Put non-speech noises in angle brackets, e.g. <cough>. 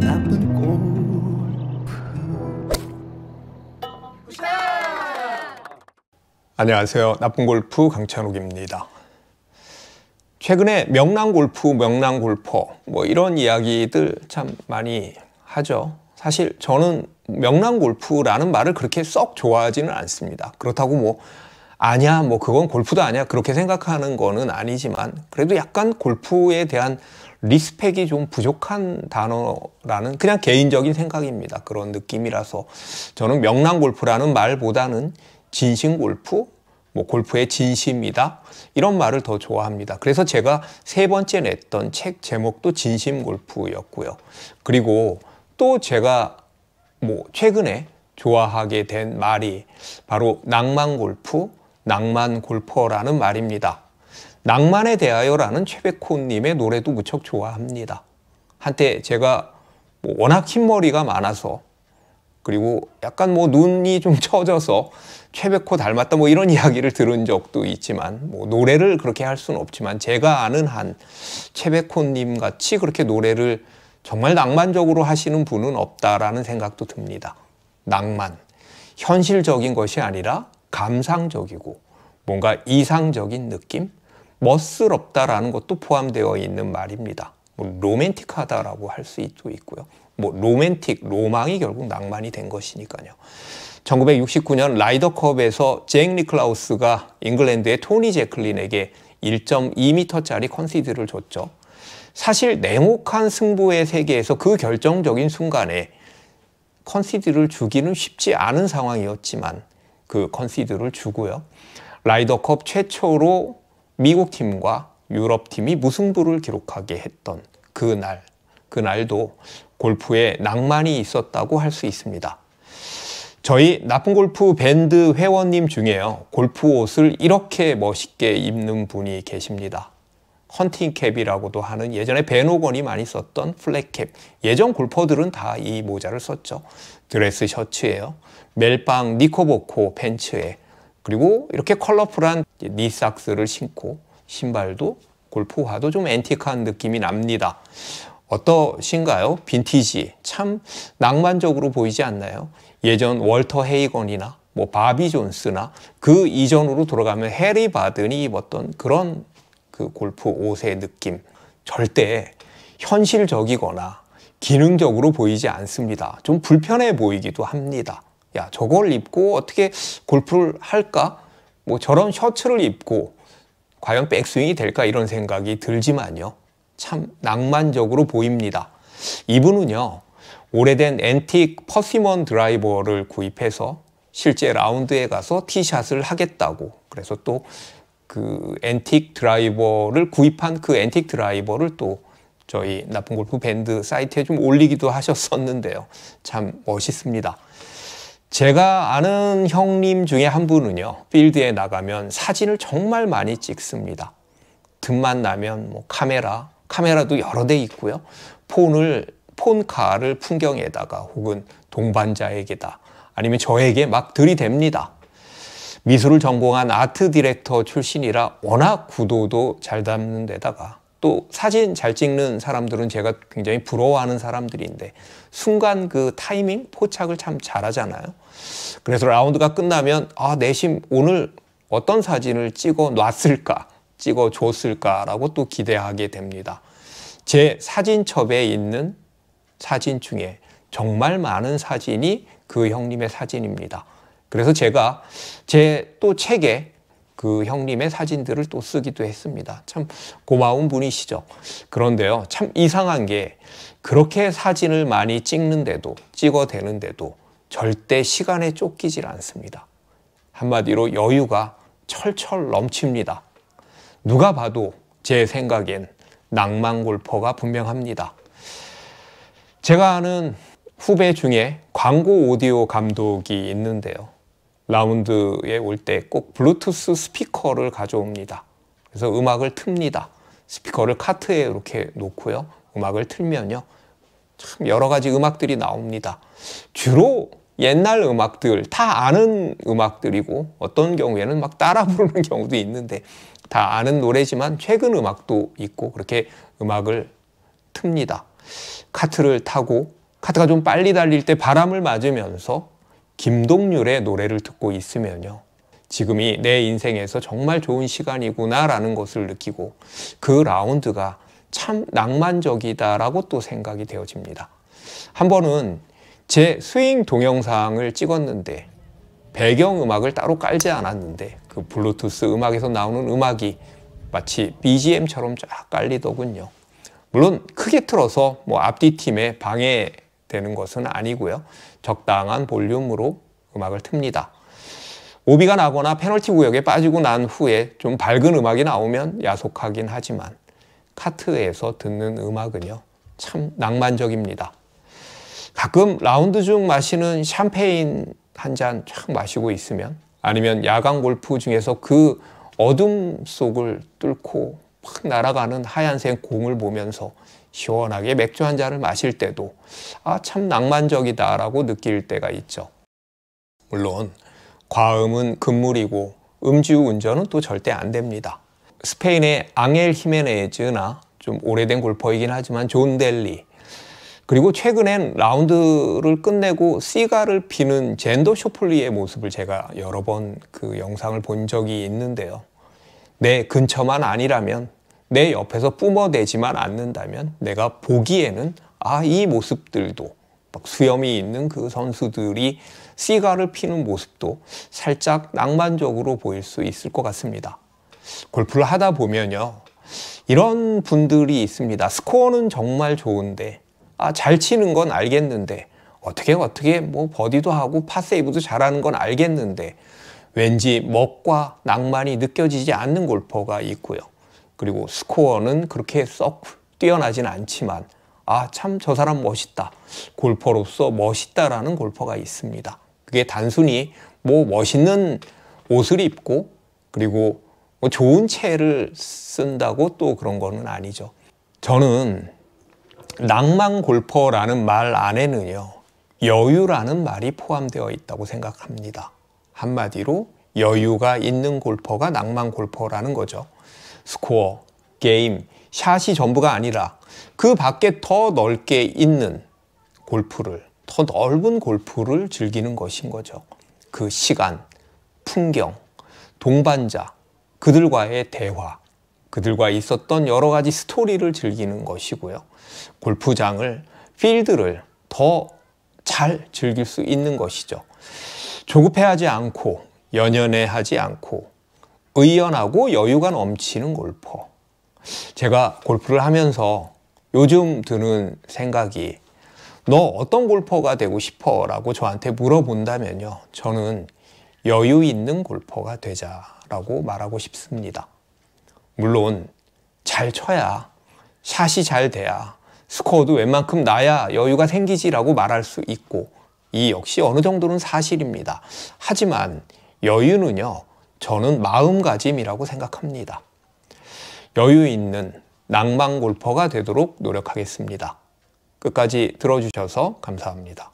나쁜 골프 안녕하세요. 나쁜 골프 강찬욱입니다. 최근에 명랑 골프, 명랑 골퍼 뭐 이런 이야기들 참 많이 하죠. 사실 저는 명랑 골프라는 말을 그렇게 썩 좋아하지는 않습니다. 그렇다고 뭐 아니야 뭐 그건 골프도 아니야 그렇게 생각하는 거는 아니지만 그래도 약간 골프에 대한 리스펙이 좀 부족한 단어라는 그냥 개인적인 생각입니다. 그런 느낌이라서 저는 명랑 골프라는 말보다는 진심 골프, 뭐 골프의 진심이다 이런 말을 더 좋아합니다. 그래서 제가 세 번째 냈던 책 제목도 진심 골프였고요. 그리고 또 제가 뭐 최근에 좋아하게 된 말이 바로 낭만 골프, 낭만 골퍼라는 말입니다. 낭만에 대하여라는 최백호님의 노래도 무척 좋아합니다. 한때 제가 뭐 워낙 흰머리가 많아서 그리고 약간 뭐 눈이 좀 <laughs> 처져서 최백호 닮았다 뭐 이런 이야기를 들은 적도 있지만 뭐 노래를 그렇게 할 수는 없지만 제가 아는 한 최백호님 같이 그렇게 노래를 정말 낭만적으로 하시는 분은 없다라는 생각도 듭니다. 낭만. 현실적인 것이 아니라 감상적이고 뭔가 이상적인 느낌? 멋스럽다라는 것도 포함되어 있는 말입니다. 뭐 로맨틱하다라고 할 수도 있고요. 뭐 로맨틱, 로망이 결국 낭만이 된 것이니까요. 1969년 라이더컵에서 잭 니클라우스가 잉글랜드의 토니 제클린에게 1.2m짜리 컨시드를 줬죠. 사실 냉혹한 승부의 세계에서 그 결정적인 순간에 컨시드를 주기는 쉽지 않은 상황이었지만 그 컨시드를 주고요. 라이더컵 최초로 미국 팀과 유럽 팀이 무승부를 기록하게 했던 그날, 그날도 골프에 낭만이 있었다고 할 수 있습니다. 저희 나쁜 골프 밴드 회원님 중에요. 골프 옷을 이렇게 멋있게 입는 분이 계십니다. 헌팅캡이라고도 하는 예전에 베노건이 많이 썼던 플랫캡. 예전 골퍼들은 다 이 모자를 썼죠. 드레스 셔츠예요. 멜빵 니코보코 팬츠에 그리고 이렇게 컬러풀한 니삭스를 신고 신발도 골프화도 좀 앤티크한 느낌이 납니다. 어떠신가요? 빈티지. 참 낭만적으로 보이지 않나요? 예전 월터 헤이건이나 뭐 바비 존스나 그 이전으로 돌아가면 해리 바든이 입었던 그런 그 골프 옷의 느낌. 절대 현실적이거나 기능적으로 보이지 않습니다. 좀 불편해 보이기도 합니다. 야 저걸 입고 어떻게 골프를 할까? 뭐 저런 셔츠를 입고 과연 백스윙이 될까 이런 생각이 들지만요. 참 낭만적으로 보입니다. 이분은요. 오래된 앤틱 퍼시먼 드라이버를 구입해서 실제 라운드에 가서 티샷을 하겠다고 그래서 또 그 앤틱 드라이버를 구입한 그 앤틱 드라이버를 또 저희 나쁜 골프 밴드 사이트에 좀 올리기도 하셨었는데요. 참 멋있습니다. 제가 아는 형님 중에 한 분은요. 필드에 나가면 사진을 정말 많이 찍습니다. 틈만 나면 뭐 카메라, 카메라도 여러 대 있고요. 폰을 폰카를 풍경에다가 혹은 동반자에게다 아니면 저에게 막 들이댑니다. 미술을 전공한 아트 디렉터 출신이라 워낙 구도도 잘 담는 데다가 또 사진 잘 찍는 사람들은 제가 굉장히 부러워하는 사람들인데 순간 그 타이밍 포착을 참 잘하잖아요. 그래서 라운드가 끝나면 아 내심 오늘 어떤 사진을 찍어 놨을까 찍어 줬을까라고 또 기대하게 됩니다. 제 사진첩에 있는 사진 중에 정말 많은 사진이 그 형님의 사진입니다. 그래서 제가 제 또 책에 그 형님의 사진들을 또 쓰기도 했습니다. 참 고마운 분이시죠. 그런데요, 참 이상한 게 그렇게 사진을 많이 찍는데도, 찍어대는데도 절대 시간에 쫓기질 않습니다. 한마디로 여유가 철철 넘칩니다. 누가 봐도 제 생각엔 낭만 골퍼가 분명합니다. 제가 아는 후배 중에 광고 오디오 감독이 있는데요. 라운드에 올 때 꼭 블루투스 스피커를 가져옵니다. 그래서 음악을 틉니다. 스피커를 카트에 이렇게 놓고요. 음악을 틀면요. 참 여러 가지 음악들이 나옵니다. 주로 옛날 음악들, 다 아는 음악들이고 어떤 경우에는 막 따라 부르는 <laughs> 경우도 있는데 다 아는 노래지만 최근 음악도 있고 그렇게 음악을 틉니다. 카트를 타고 카트가 좀 빨리 달릴 때 바람을 맞으면서 김동률의 노래를 듣고 있으면요. 지금이 내 인생에서 정말 좋은 시간이구나라는 것을 느끼고 그 라운드가 참 낭만적이다라고 또 생각이 되어집니다. 한 번은 제 스윙 동영상을 찍었는데 배경음악을 따로 깔지 않았는데 그 블루투스 음악에서 나오는 음악이 마치 BGM처럼 쫙 깔리더군요. 물론 크게 틀어서 뭐 앞뒤 팀에 방해 되는 것은 아니고요. 적당한 볼륨으로 음악을 틉니다. 오비가 나거나 페널티 구역에 빠지고 난 후에 좀 밝은 음악이 나오면 야속하긴 하지만 카트에서 듣는 음악은요. 참 낭만적입니다. 가끔 라운드 중 마시는 샴페인 한 잔 쫙 마시고 있으면 아니면 야간 골프 중에서 그 어둠 속을 뚫고 팍 날아가는 하얀색 공을 보면서 시원하게 맥주 한 잔을 마실 때도 아, 참 낭만적이다라고 느낄 때가 있죠. 물론 과음은 금물이고 음주 운전은 또 절대 안 됩니다. 스페인의 앙헬 히메네즈나 좀 오래된 골퍼이긴 하지만 존 델리 그리고 최근엔 라운드를 끝내고 시가를 피는 젠더 쇼플리의 모습을 제가 여러 번 그 영상을 본 적이 있는데요. 내 근처만 아니라면 내 옆에서 뿜어대지만 않는다면 내가 보기에는 아, 이 모습들도 막 수염이 있는 그 선수들이 시가를 피는 모습도 살짝 낭만적으로 보일 수 있을 것 같습니다. 골프를 하다 보면요. 이런 분들이 있습니다. 스코어는 정말 좋은데 아, 잘 치는 건 알겠는데 어떻게 어떻게 뭐 버디도 하고 파세이브도 잘하는 건 알겠는데 왠지 멋과 낭만이 느껴지지 않는 골퍼가 있고요. 그리고 스코어는 그렇게 썩 뛰어나진 않지만 아 참 저 사람 멋있다. 골퍼로서 멋있다라는 골퍼가 있습니다. 그게 단순히 뭐 멋있는 옷을 입고 그리고 뭐 좋은 채를 쓴다고 또 그런 거는 아니죠. 저는 낭만 골퍼라는 말 안에는요. 여유라는 말이 포함되어 있다고 생각합니다. 한마디로 여유가 있는 골퍼가 낭만 골퍼라는 거죠. 스코어, 게임, 샷이 전부가 아니라 그 밖에 더 넓게 있는 골프를, 더 넓은 골프를 즐기는 것인 거죠. 그 시간, 풍경, 동반자, 그들과의 대화, 그들과 있었던 여러 가지 스토리를 즐기는 것이고요. 골프장을, 필드를 더 잘 즐길 수 있는 것이죠. 조급해하지 않고, 연연해하지 않고, 의연하고 여유가 넘치는 골퍼. 제가 골프를 하면서 요즘 드는 생각이 너 어떤 골퍼가 되고 싶어? 라고 저한테 물어본다면요. 저는 여유 있는 골퍼가 되자라고 말하고 싶습니다. 물론 잘 쳐야 샷이 잘 돼야 스코어도 웬만큼 나야 여유가 생기지라고 말할 수 있고 이 역시 어느 정도는 사실입니다. 하지만 여유는요. 저는 마음가짐이라고 생각합니다. 여유 있는 낭만 골퍼가 되도록 노력하겠습니다. 끝까지 들어주셔서 감사합니다.